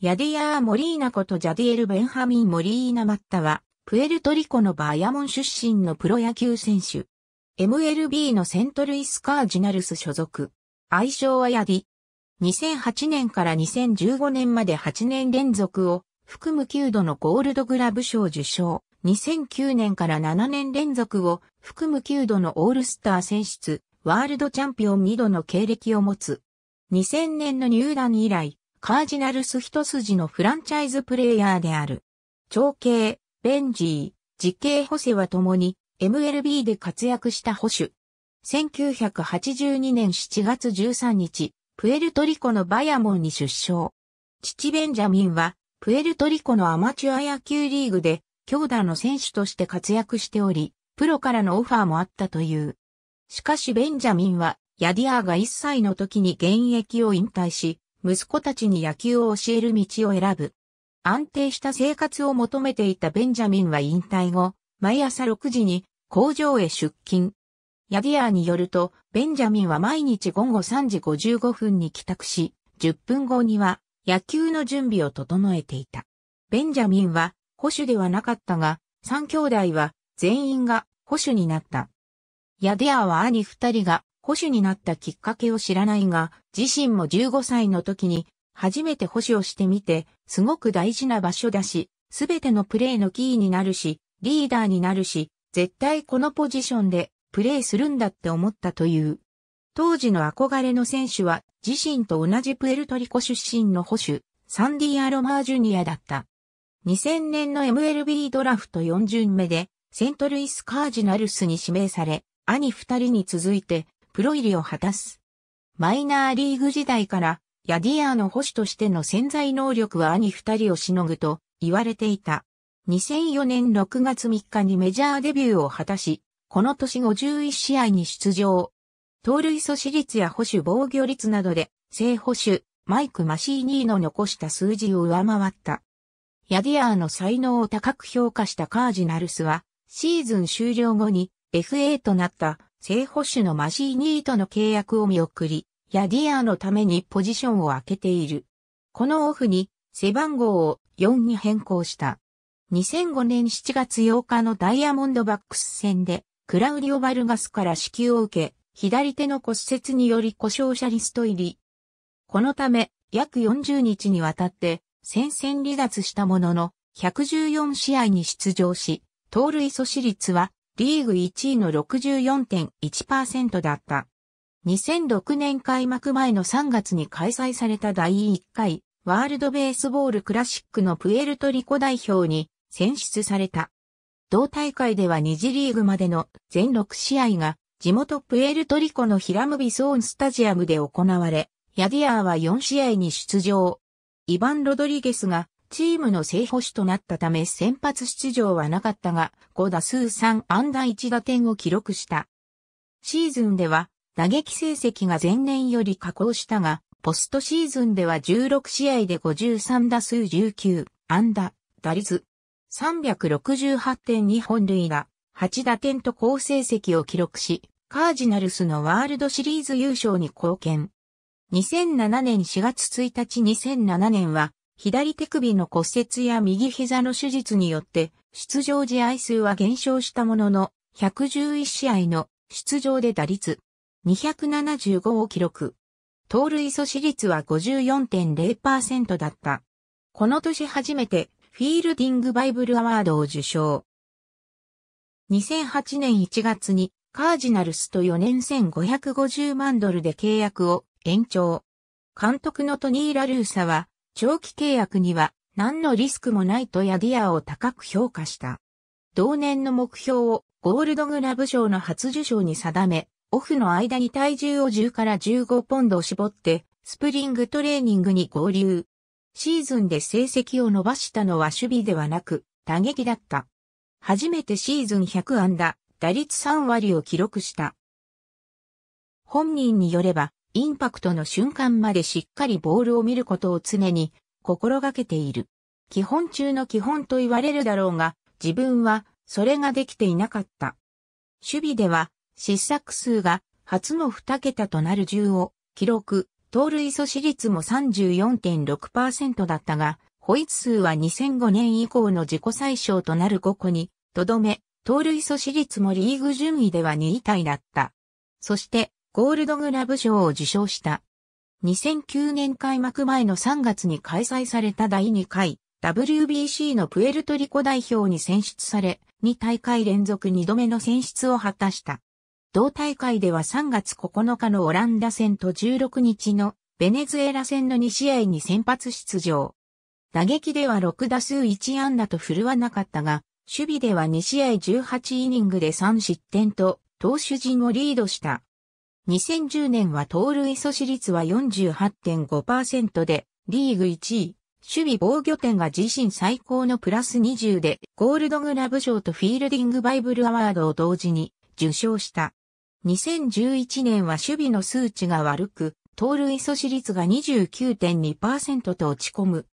ヤディアー・モリーナことジャディエル・ベンハミン・モリーナ・マッタは、プエルトリコのバーヤモン出身のプロ野球選手。MLB のセントルイス・カージナルス所属。愛称はヤディ。2008年から2015年まで8年連続を含む9度のゴールドグラブ賞受賞。2009年から7年連続を含む9度のオールスター選出、ワールドチャンピオン2度の経歴を持つ。2000年の入団以来、カージナルス一筋のフランチャイズプレイヤーである。長兄、ベンジー、実刑補正は共に MLB で活躍した保守。1982年7月13日、プエルトリコのバヤモンに出生。父ベンジャミンは、プエルトリコのアマチュア野球リーグで、強打の選手として活躍しており、プロからのオファーもあったという。しかしベンジャミンは、ヤディアーが1歳の時に現役を引退し、息子たちに野球を教える道を選ぶ。安定した生活を求めていたベンジャミンは引退後、毎朝6時に工場へ出勤。ヤディアーによると、ベンジャミンは毎日午後3時55分に帰宅し、10分後には野球の準備を整えていた。ベンジャミンは保守ではなかったが、3兄弟は全員が保守になった。ヤディアーは兄2人が保守になったきっかけを知らないが、自身も15歳の時に初めて保守をしてみて、すごく大事な場所だし、すべてのプレーのキーになるし、リーダーになるし、絶対このポジションでプレーするんだって思ったという。当時の憧れの選手は自身と同じプエルトリコ出身の保守、サンディア・ロマージュニアだった。2000年の MLB ドラフト4巡目でセントルイス・カージナルスに指名され、兄二人に続いてプロ入りを果たす。マイナーリーグ時代からヤディアーの保守としての潜在能力は兄二人をしのぐと言われていた。2004年6月3日にメジャーデビューを果たし、この年51試合に出場。盗塁阻止率や保守防御率などで、正保守、マイク・マシーニーの残した数字を上回った。ヤディアーの才能を高く評価したカージナルスは、シーズン終了後に FA となった正捕手のマシーニーとの契約を見送り、ヤディアのためにポジションを空けている。このオフに背番号を4に変更した。2005年7月8日のダイヤモンドバックス戦で、クラウディオ・バルガスから支給を受け、左手の骨折により故障者リスト入り。このため、約40日にわたって、戦線離脱したものの、114試合に出場し、盗塁阻止率はリーグ1位の64.1%だった。2006年開幕前の3月に開催された第1回ワールドベースボールクラシックのプエルトリコ代表に選出された。同大会では2次リーグまでの全6試合が地元プエルトリコのヒラムビソーンスタジアムで行われ、ヤディアーは4試合に出場。イヴァン・ロドリゲスがチームの正捕手となったため先発出場はなかったが、5打数3安打1打点を記録した。シーズンでは、打撃成績が前年より下降したが、ポストシーズンでは16試合で53打数19安打、打率368.2本塁打、8打点と好成績を記録し、カージナルスのワールドシリーズ優勝に貢献。2007年4月1日2007年は左手首の骨折や右膝の手術によって、出場試合数は減少したものの、111試合の出場で打率275を記録。盗塁阻止率は54.0%だった。この年初めてフィールディングバイブルアワードを受賞。2008年1月にカージナルスと4年1550万ドルで契約を延長。監督のトニー・ラルーサは長期契約には何のリスクもないとヤディアを高く評価した。同年の目標をゴールドグラブ賞の初受賞に定め、オフの間に体重を10から15ポンド絞って、スプリングトレーニングに合流。シーズンで成績を伸ばしたのは守備ではなく、打撃だった。初めてシーズン100安打、打率3割を記録した。本人によれば、インパクトの瞬間までしっかりボールを見ることを常に心がけている。基本中の基本と言われるだろうが、自分はそれができていなかった。守備では失策数が初の2桁となる10を記録、盗塁阻止率も34.6%だったが、保育数は2005年以降の自己最小となる5個に、とどめ、盗塁阻止率もリーグ順位では2位体だった。そして、ゴールドグラブ賞を受賞した。2009年開幕前の3月に開催された第2回 WBC のプエルトリコ代表に選出され、2大会連続2度目の選出を果たした。同大会では3月9日のオランダ戦と16日のベネズエラ戦の2試合に先発出場。打撃では6打数1安打と振るわなかったが、守備では2試合18イニングで3失点と、投手陣をリードした。2010年は盗塁阻止率は48.5%で、リーグ1位、守備防御点が自身最高のプラス20で、ゴールドグラブ賞とフィールディングバイブルアワードを同時に受賞した。2011年は守備の数値が悪く、盗塁阻止率が29.2%と落ち込む。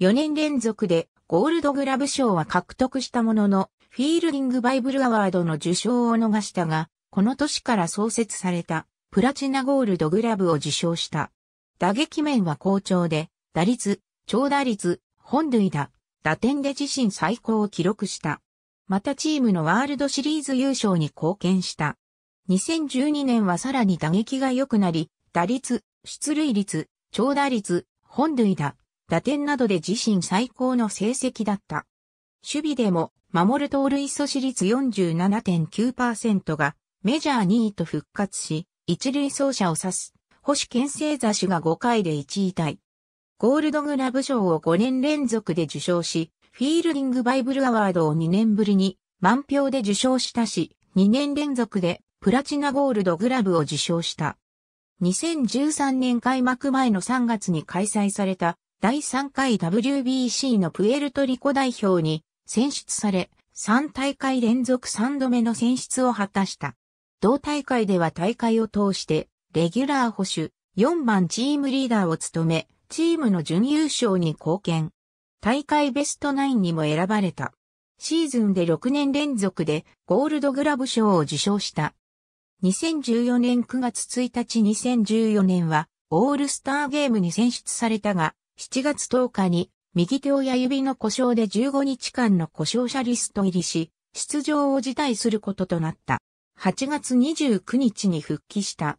4年連続でゴールドグラブ賞は獲得したものの、フィールディングバイブルアワードの受賞を逃したが、この年から創設されたプラチナゴールドグラブを受賞した。打撃面は好調で、打率、長打率、本塁打、打点で自身最高を記録した。またチームのワールドシリーズ優勝に貢献した。2012年はさらに打撃が良くなり、打率、出塁率、長打率、本塁打、打点などで自身最高の成績だった。守備でも、守る盗塁阻止率47.9%がメジャー2位と復活し、一塁走者を指す、星健生座手が5回で1位タイ。ゴールドグラブ賞を5年連続で受賞し、フィールディングバイブルアワードを2年ぶりに満票で受賞したし、2年連続でプラチナゴールドグラブを受賞した。2013年開幕前の3月に開催された第3回 WBC のプエルトリコ代表に選出され、3大会連続3度目の選出を果たした。同大会では大会を通して、レギュラー保守、4番チームリーダーを務め、チームの準優勝に貢献。大会ベストナインにも選ばれた。シーズンで6年連続でゴールドグラブ賞を受賞した。2014年9月1日2014年はオールスターゲームに選出されたが、7月10日に右手親指の故障で15日間の故障者リスト入りし、出場を辞退することとなった。8月29日に復帰した。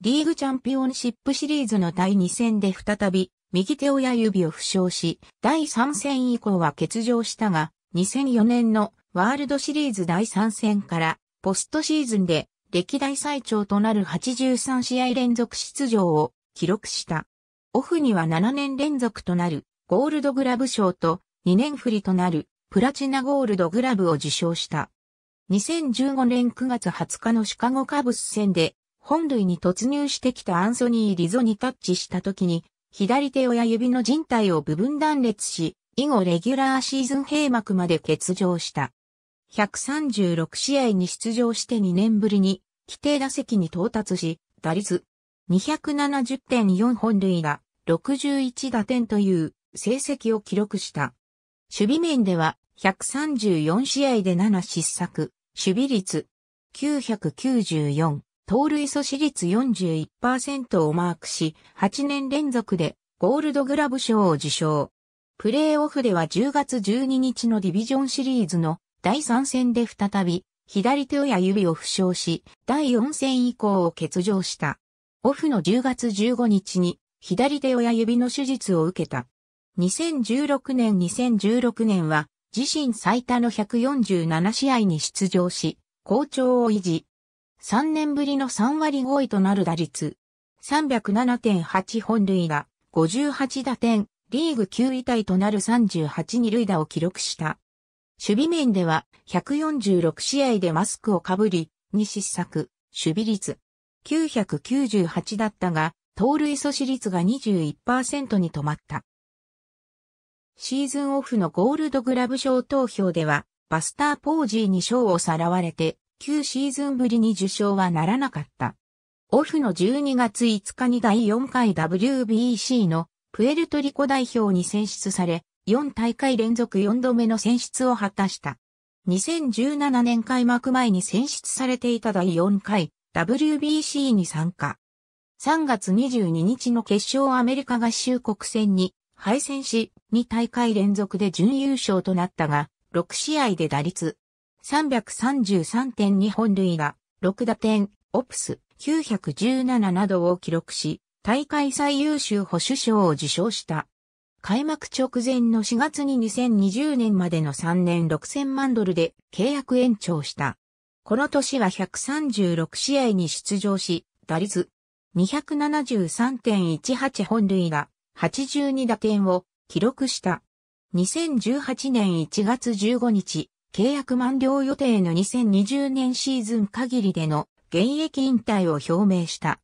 リーグチャンピオンシップシリーズの第2戦で再び、右手親指を負傷し、第3戦以降は欠場したが、2004年のワールドシリーズ第3戦から、ポストシーズンで歴代最長となる83試合連続出場を記録した。オフには7年連続となるゴールドグラブ賞と2年振りとなるプラチナゴールドグラブを受賞した。2015年9月20日のシカゴカブス戦で、本塁に突入してきたアンソニー・リゾにタッチした時に、左手親指の人体を部分断裂し、以後レギュラーシーズン閉幕まで欠場した。136試合に出場して2年ぶりに、規定打席に到達し、打率270.4本塁打、61打点という成績を記録した。守備面では134試合で7失策、守備率994、盗塁阻止率41%をマークし、8年連続でゴールドグラブ賞を受賞。プレーオフでは10月12日のディビジョンシリーズの第3戦で再び左手親指を負傷し、第4戦以降を欠場した。オフの10月15日に左手親指の手術を受けた。2016年2016年は自身最多の147試合に出場し、好調を維持。3年ぶりの3割5位となる打率。307.8本塁打、58打点、リーグ9位体となる38二塁打を記録した。守備面では146試合でマスクをかぶり、2失策、守備率998だったが、盗塁阻止率が21%に止まった。シーズンオフのゴールドグラブ賞投票では、バスター・ポージーに賞をさらわれて、9シーズンぶりに受賞はならなかった。オフの12月5日に第4回 WBC のプエルトリコ代表に選出され、4大会連続4度目の選出を果たした。2017年開幕前に選出されていた第4回 WBC に参加。3月22日の決勝アメリカ合衆国戦に敗戦し、2大会連続で準優勝となったが、6試合で打率333.2本塁が、6打点、オプス917などを記録し、大会最優秀保守賞を受賞した。開幕直前の4月に2020年までの3年6000万ドルで契約延長した。この年は136試合に出場し、打率273.18本塁が82打点を記録した。2018年1月15日、契約満了予定の2020年シーズン限りでの現役引退を表明した。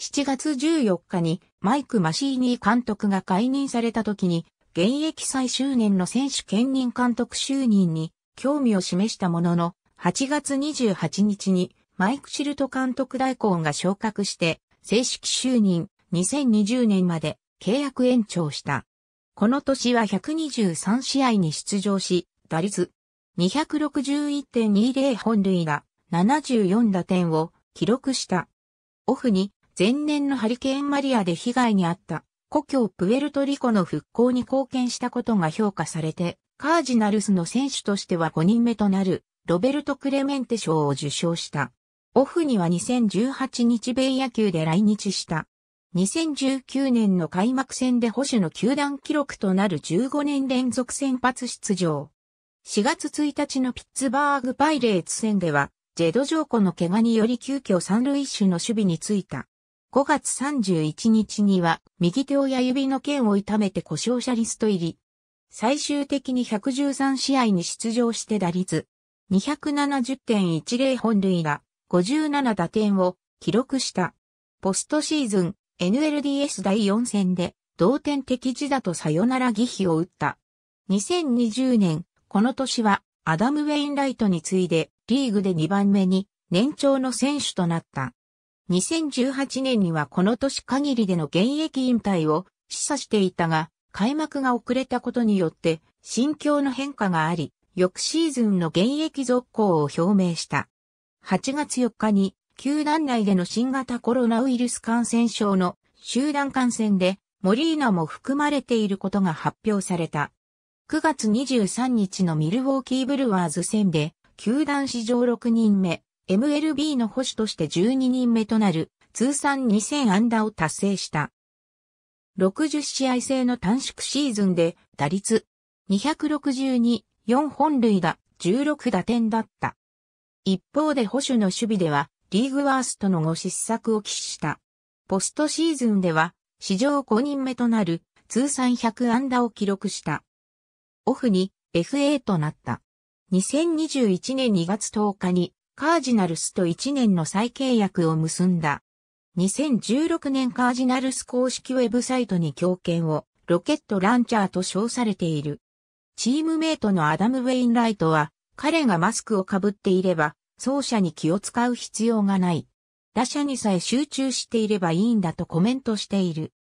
7月14日にマイク・マシーニー監督が解任された時に、現役最終年の選手兼任監督就任に興味を示したものの、8月28日にマイク・シルト監督代行が昇格して、正式就任2020年まで契約延長した。この年は123試合に出場し、打率261.20本塁打74打点を記録した。オフに前年のハリケーンマリアで被害に遭った故郷プエルトリコの復興に貢献したことが評価されて、カージナルスの選手としては5人目となるロベルト・クレメンテ賞を受賞した。オフには2018日米野球で来日した。2019年の開幕戦で保守の球団記録となる15年連続先発出場。4月1日のピッツバーグパイレーツ戦では、ジェド・ジョーコの怪我により急遽三塁手の守備についた。5月31日には、右手親指の剣を痛めて故障者リスト入り。最終的に113試合に出場して打率270.10本塁打57打点を記録した。ポストシーズン NLDS 第4戦で同点的自打とサヨナラ儀比を打った。2020年、この年はアダム・ウェインライトに次いでリーグで2番目に年長の選手となった。2018年にはこの年限りでの現役引退を示唆していたが、開幕が遅れたことによって心境の変化があり、翌シーズンの現役続行を表明した。8月4日に球団内での新型コロナウイルス感染症の集団感染で、モリーナも含まれていることが発表された。9月23日のミルウォーキーブルワーズ戦で、球団史上6人目、MLB の保守として12人目となる、通算2000安打を達成した。60試合制の短縮シーズンで、打率262、4本塁打、16打点だった。一方で保守の守備では、リーグワーストの後失策を喫した。ポストシーズンでは、史上5人目となる通算100安打を記録した。オフに FA となった。2021年2月10日にカージナルスと1年の再契約を結んだ。2016年カージナルス公式ウェブサイトに強権をロケットランチャーと称されている。チームメイトのアダム・ウェインライトは彼がマスクをかぶっていれば走者に気を使う必要がない。打者にさえ集中していればいいんだとコメントしている。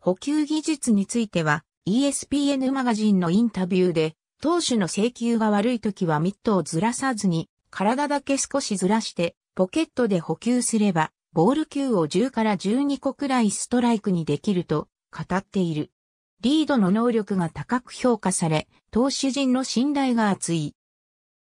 補給技術については ESPN マガジンのインタビューで投手の請求が悪い時はミットをずらさずに体だけ少しずらしてポケットで補給すればボール球を10から12個くらいストライクにできると語っている。リードの能力が高く評価され、投手陣の信頼が厚い。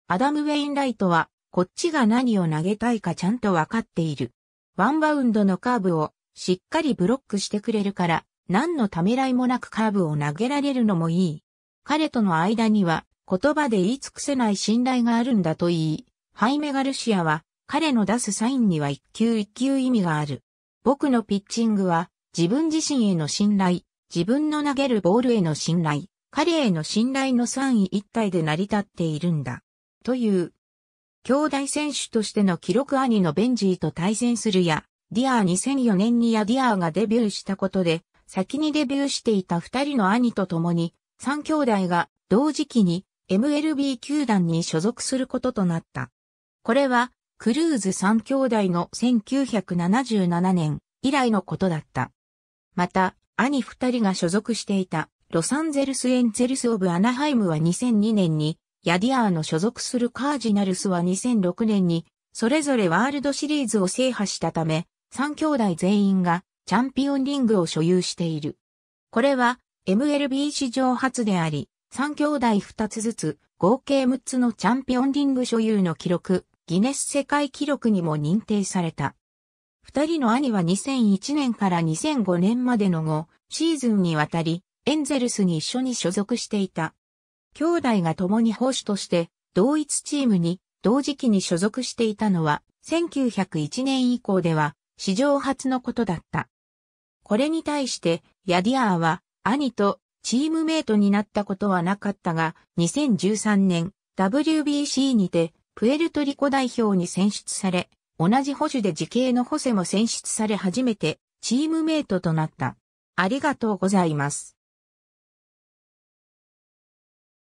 アダム・ウェインライトはこっちが何を投げたいかちゃんとわかっている。ワンバウンドのカーブをしっかりブロックしてくれるから、何のためらいもなくカーブを投げられるのもいい。彼との間には言葉で言い尽くせない信頼があるんだと言い、ハイメガルシアは彼の出すサインには一球一球意味がある。僕のピッチングは自分自身への信頼、自分の投げるボールへの信頼、彼への信頼の三位一体で成り立っているんだ。という。兄弟選手としての記録兄のベンジーと対戦するや、ディアー2004年にヤディアーがデビューしたことで、先にデビューしていた二人の兄と共に、三兄弟が同時期に MLB 球団に所属することとなった。これは、クルーズ三兄弟の1977年以来のことだった。また、兄二人が所属していたロサンゼルスエンゼルスオブアナハイムは2002年にヤディアーの所属するカージナルスは2006年に、それぞれワールドシリーズを制覇したため、3兄弟全員がチャンピオンリングを所有している。これは MLB 史上初であり、3兄弟2つずつ合計6つのチャンピオンリング所有の記録、ギネス世界記録にも認定された。2人の兄は2001年から2005年までの後、シーズンにわたり、エンゼルスに一緒に所属していた。兄弟が共に保守として同一チームに同時期に所属していたのは1901年以降では史上初のことだった。これに対してヤディアーは兄とチームメイトになったことはなかったが2013年 WBC にてプエルトリコ代表に選出され同じ保守で時系のホセも選出され初めてチームメイトとなった。ありがとうございます。